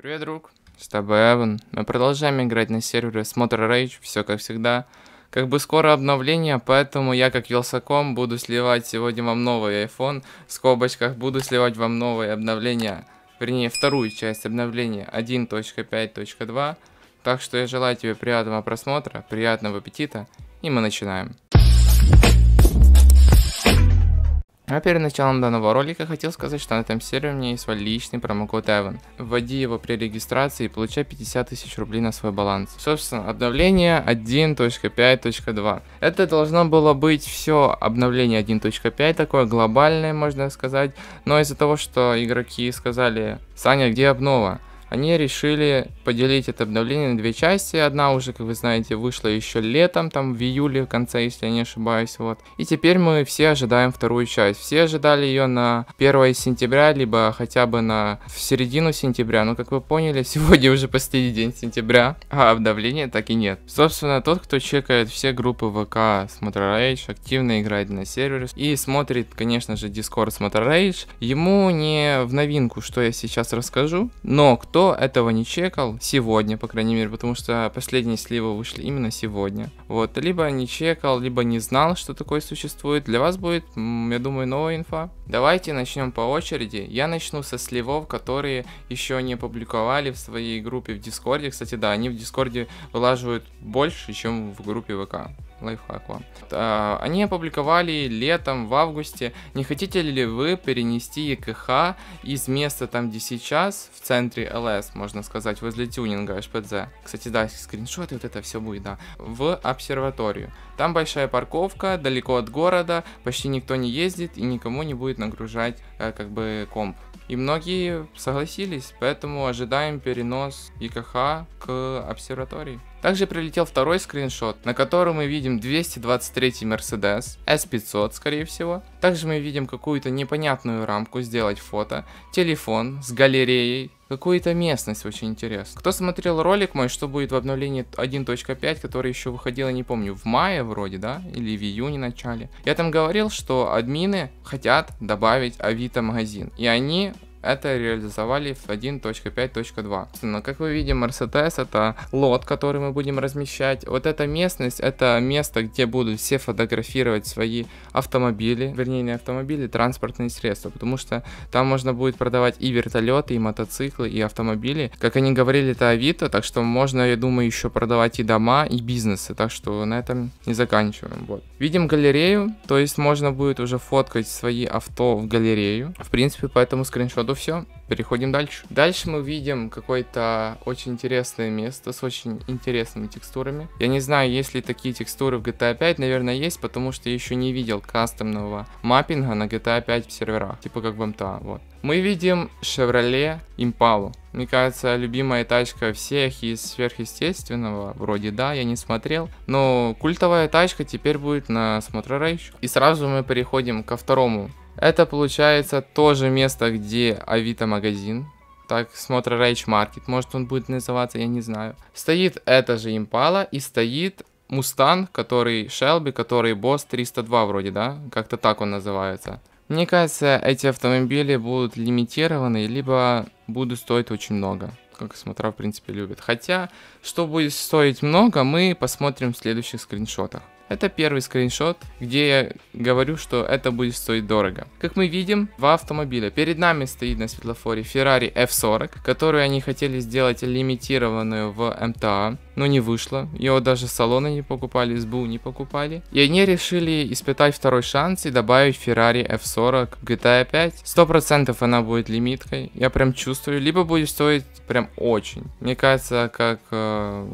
Привет, друг. С тобой Эван. Мы продолжаем играть на сервере с Motor Rage, все как всегда. Как бы скоро обновление, поэтому я как Вилсаком буду сливать сегодня вам новый iPhone. В скобочках буду сливать вам новые обновления. Вернее, вторую часть обновления 1.5.2. Так что я желаю тебе приятного просмотра, приятного аппетита и мы начинаем. А перед началом данного ролика хотел сказать, что на этом сервере у меня есть свой личный промокод Evan. Вводи его при регистрации и получай 50 тысяч рублей на свой баланс. Собственно, обновление 1.5.2. Это должно было быть все обновление 1.5, такое глобальное, можно сказать. Но из-за того, что игроки сказали, Саня, где обнова? они решили поделить это обновление на две части. Одна уже, как вы знаете, вышла еще летом, там в июле, в конце, если я не ошибаюсь, вот. И теперь мы все ожидаем вторую часть. Все ожидали ее на 1 сентября, либо хотя бы на в середину сентября. Но, как вы поняли, сегодня уже последний день сентября, а обновления так и нет. Собственно, тот, кто чекает все группы ВК с Motor Rage, активно играет на сервере и смотрит, конечно же, Discord с Motor Rage, ему не в новинку, что я сейчас расскажу, но кто кто этого не чекал сегодня, по крайней мере, потому что последние сливы вышли именно сегодня. Вот, либо не чекал, либо не знал, что такое существует. Для вас будет, я думаю, новая инфа. Давайте начнем по очереди. Я начну со сливов, которые еще не публиковали в своей группе в Дискорде. Кстати, да, они в Дискорде вылаживают больше, чем в группе ВК лайфхак вам. А, они опубликовали летом, в августе. Не хотите ли вы перенести ЕКХ из места там, где сейчас, в центре ЛС, можно сказать, возле тюнинга HPZ? Кстати, да, скриншоты, вот это все будет, да. В обсерваторию. Там большая парковка, далеко от города, почти никто не ездит и никому не будет нагружать э, как бы комп. И многие согласились, поэтому ожидаем перенос ИКХ к обсерватории. Также прилетел второй скриншот, на котором мы видим 223 Mercedes, S500 скорее всего. Также мы видим какую-то непонятную рамку сделать фото, телефон с галереей, Какую-то местность очень интересно. Кто смотрел ролик мой, что будет в обновлении 1.5, который еще выходило, не помню, в мае вроде, да? Или в июне начале. Я там говорил, что админы хотят добавить авито магазин. И они это реализовали в 1.5.2. Но как вы видим, RCTS это лот, который мы будем размещать. Вот эта местность, это место, где будут все фотографировать свои автомобили, вернее не автомобили, транспортные средства, потому что там можно будет продавать и вертолеты, и мотоциклы, и автомобили. Как они говорили, это Авито, так что можно, я думаю, еще продавать и дома, и бизнесы, так что на этом не заканчиваем. Вот. Видим галерею, то есть можно будет уже фоткать свои авто в галерею. В принципе, по этому скриншоту все, переходим дальше. Дальше мы видим какое-то очень интересное место с очень интересными текстурами. Я не знаю, есть ли такие текстуры в GTA 5, наверное, есть, потому что я еще не видел кастомного маппинга на GTA 5 в серверах, типа как в MTA, эм а, вот. Мы видим Chevrolet Impala. Мне кажется, любимая тачка всех из сверхъестественного. Вроде да, я не смотрел. Но культовая тачка теперь будет на Смотрорейш. И сразу мы переходим ко второму. Это получается тоже место, где Авито магазин. Так, Смотрорейч Маркет, может он будет называться, я не знаю. Стоит эта же Импала и стоит Мустан, который Шелби, который Босс 302 вроде, да? Как-то так он называется. Мне кажется, эти автомобили будут лимитированы, либо будут стоить очень много, как смотра в принципе любят. Хотя, что будет стоить много, мы посмотрим в следующих скриншотах. Это первый скриншот, где я говорю, что это будет стоить дорого. Как мы видим, два автомобиля. Перед нами стоит на светлофоре Ferrari F40, которую они хотели сделать лимитированную в МТА, но не вышло. Его даже салоны не покупали, СБУ не покупали. И они решили испытать второй шанс и добавить Ferrari F40 GTA 5. 100% она будет лимиткой, я прям чувствую. Либо будет стоить прям очень. Мне кажется, как э,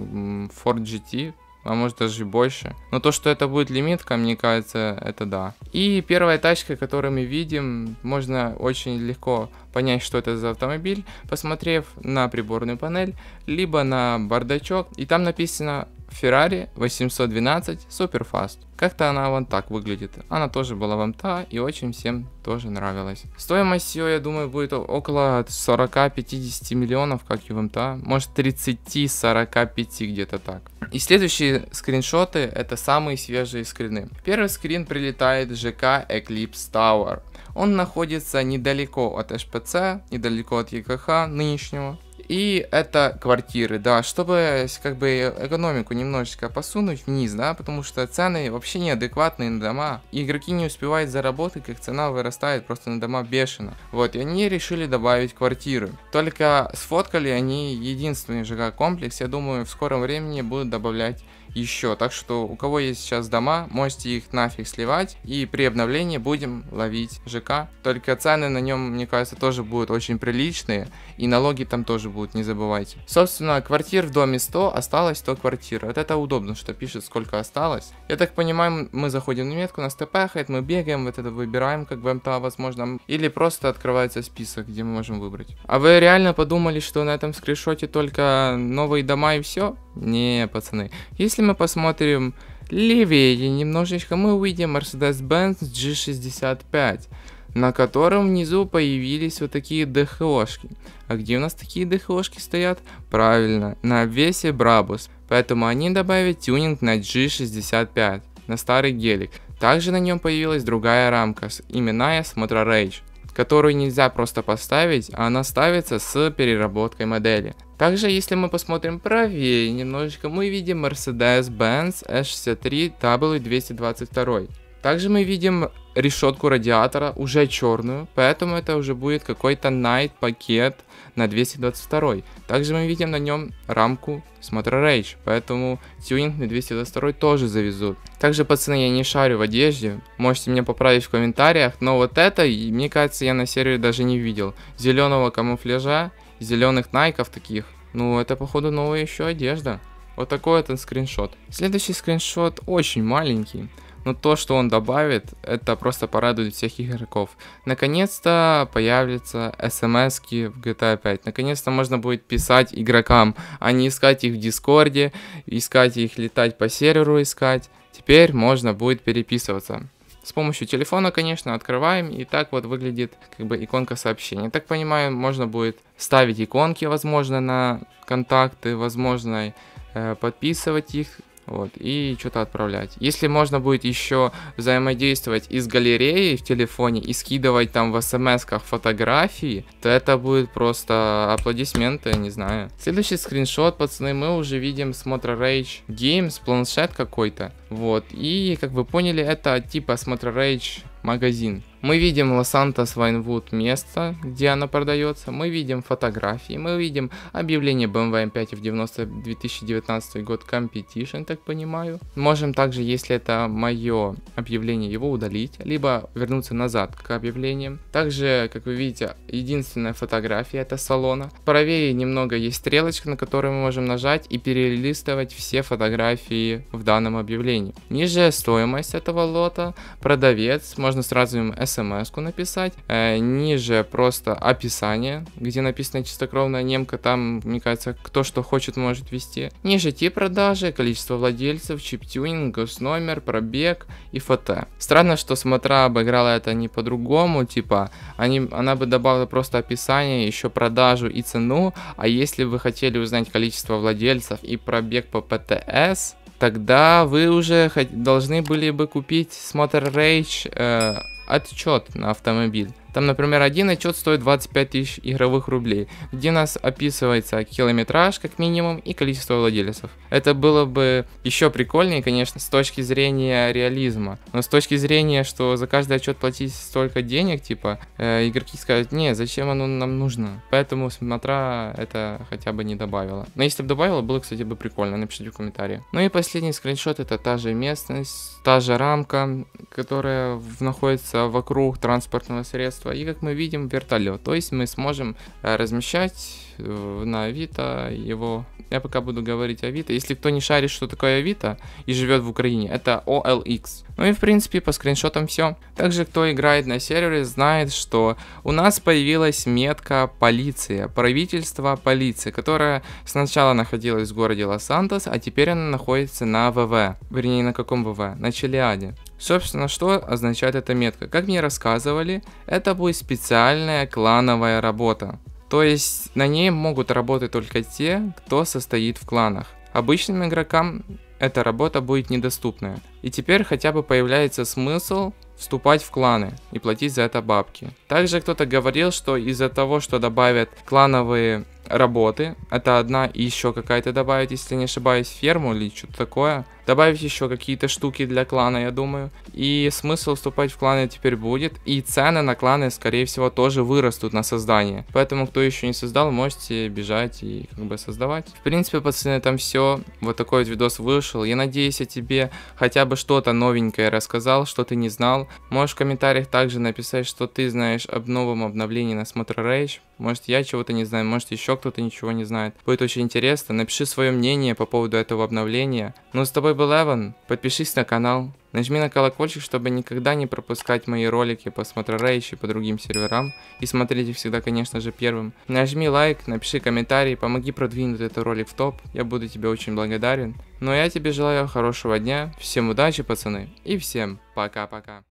Ford GT а может даже и больше. Но то, что это будет лимитка, мне кажется, это да. И первая тачка, которую мы видим, можно очень легко понять, что это за автомобиль, посмотрев на приборную панель, либо на бардачок, и там написано Ferrari 812 Superfast. Как-то она вон так выглядит. Она тоже была в МТА и очень всем тоже нравилась. Стоимость ее, я думаю, будет около 40-50 миллионов, как и в МТА. Может 30-45 где-то так. И следующие скриншоты это самые свежие скрины. Первый скрин прилетает ЖК Eclipse Tower. Он находится недалеко от ШПЦ, недалеко от ЕКХ нынешнего. И это квартиры, да, чтобы как бы экономику немножечко посунуть вниз, да, потому что цены вообще неадекватные на дома. И игроки не успевают заработать, как цена вырастает просто на дома бешено. Вот, и они решили добавить квартиры. Только сфоткали они единственный ЖК-комплекс, я думаю, в скором времени будут добавлять еще. Так что у кого есть сейчас дома, можете их нафиг сливать. И при обновлении будем ловить ЖК. Только цены на нем, мне кажется, тоже будут очень приличные. И налоги там тоже будут, не забывайте. Собственно, квартир в доме 100, осталось 100 квартир. Вот это удобно, что пишет, сколько осталось. Я так понимаю, мы заходим на метку, нас тпхает, мы бегаем, вот это выбираем, как бы МТА возможно. Или просто открывается список, где мы можем выбрать. А вы реально подумали, что на этом скриншоте только новые дома и все? Не, пацаны. Есть если мы посмотрим левее немножечко, мы увидим Mercedes-Benz G65, на котором внизу появились вот такие ДХОшки. А где у нас такие ДХОшки стоят? Правильно, на весе Brabus. Поэтому они добавят тюнинг на G65, на старый гелик. Также на нем появилась другая рамка с имена я смотрю Rage которую нельзя просто поставить, а она ставится с переработкой модели. Также, если мы посмотрим правее немножечко, мы видим Mercedes-Benz S63 W222. Также мы видим решетку радиатора, уже черную, поэтому это уже будет какой-то Night пакет на 222. Также мы видим на нем рамку с Motorage, поэтому тюнинг на 222 тоже завезут. Также, пацаны, я не шарю в одежде, можете меня поправить в комментариях, но вот это, мне кажется, я на сервере даже не видел. Зеленого камуфляжа, зеленых найков таких. Ну, это, походу, новая еще одежда. Вот такой вот он скриншот. Следующий скриншот очень маленький но то, что он добавит, это просто порадует всех игроков. Наконец-то появятся смс в GTA 5. Наконец-то можно будет писать игрокам, а не искать их в Дискорде, искать их, летать по серверу искать. Теперь можно будет переписываться. С помощью телефона, конечно, открываем, и так вот выглядит как бы иконка сообщения. Так понимаю, можно будет ставить иконки, возможно, на контакты, возможно, э, подписывать их вот, и что-то отправлять. Если можно будет еще взаимодействовать из галереи в телефоне и скидывать там в смс фотографии, то это будет просто аплодисменты, я не знаю. Следующий скриншот, пацаны, мы уже видим с Motor Rage Games, планшет какой-то. Вот, и как вы поняли, это типа Motor Rage магазин. Мы видим Лос-Сантос Вайнвуд место, где она продается, мы видим фотографии, мы видим объявление BMW M5 в 90 2019 год Competition, так понимаю. Можем также, если это мое объявление, его удалить, либо вернуться назад к объявлениям. Также, как вы видите, единственная фотография это салона. Правее немного есть стрелочка, на которую мы можем нажать и перелистывать все фотографии в данном объявлении. Ниже стоимость этого лота, продавец, можно сразу им смс-ку написать. Э, ниже просто описание, где написано чистокровная немка, там, мне кажется, кто что хочет, может вести. Ниже тип продажи, количество владельцев, чип-тюнинг, гос номер, пробег и фото. Странно, что смотра обыграла это не по-другому, типа, они, она бы добавила просто описание, еще продажу и цену, а если вы хотели узнать количество владельцев и пробег по ПТС, тогда вы уже должны были бы купить смотр Rage э, отчет на автомобиль. Там, например, один отчет стоит 25 тысяч игровых рублей, где нас описывается километраж как минимум и количество владельцев. Это было бы еще прикольнее, конечно, с точки зрения реализма. Но с точки зрения, что за каждый отчет платить столько денег, типа, э, игроки скажут, не, зачем оно нам нужно? Поэтому смотра это хотя бы не добавило. Но если бы добавило, было, кстати, бы прикольно, напишите в комментарии. Ну и последний скриншот, это та же местность, та же рамка, которая находится вокруг транспортного средства устройство и, как мы видим, вертолет. То есть мы сможем э, размещать э, на Авито его... Я пока буду говорить Авито. Если кто не шарит, что такое Авито и живет в Украине, это OLX. Ну и, в принципе, по скриншотам все. Также, кто играет на сервере, знает, что у нас появилась метка полиция, правительство полиции, которая сначала находилась в городе Лос-Сантос, а теперь она находится на ВВ, вернее, на каком ВВ? На Челиаде. Собственно, что означает эта метка? Как мне рассказывали, это будет специальная клановая работа. То есть на ней могут работать только те, кто состоит в кланах. Обычным игрокам эта работа будет недоступная. И теперь хотя бы появляется смысл вступать в кланы и платить за это бабки. Также кто-то говорил, что из-за того, что добавят клановые работы. Это одна и еще какая-то добавить, если не ошибаюсь, ферму или что-то такое. Добавить еще какие-то штуки для клана, я думаю. И смысл вступать в кланы теперь будет. И цены на кланы, скорее всего, тоже вырастут на создание. Поэтому, кто еще не создал, можете бежать и как бы создавать. В принципе, пацаны, там все. Вот такой вот видос вышел. Я надеюсь, я тебе хотя бы что-то новенькое рассказал, что ты не знал. Можешь в комментариях также написать, что ты знаешь об новом обновлении на Смотр Рейдж. Может, я чего-то не знаю, может, еще еще кто-то ничего не знает. Будет очень интересно. Напиши свое мнение по поводу этого обновления. Ну, с тобой был Эван. Подпишись на канал. Нажми на колокольчик, чтобы никогда не пропускать мои ролики по Смотрорейч по другим серверам. И смотрите всегда, конечно же, первым. Нажми лайк, напиши комментарий, помоги продвинуть этот ролик в топ. Я буду тебе очень благодарен. Ну а я тебе желаю хорошего дня, всем удачи, пацаны, и всем пока-пока.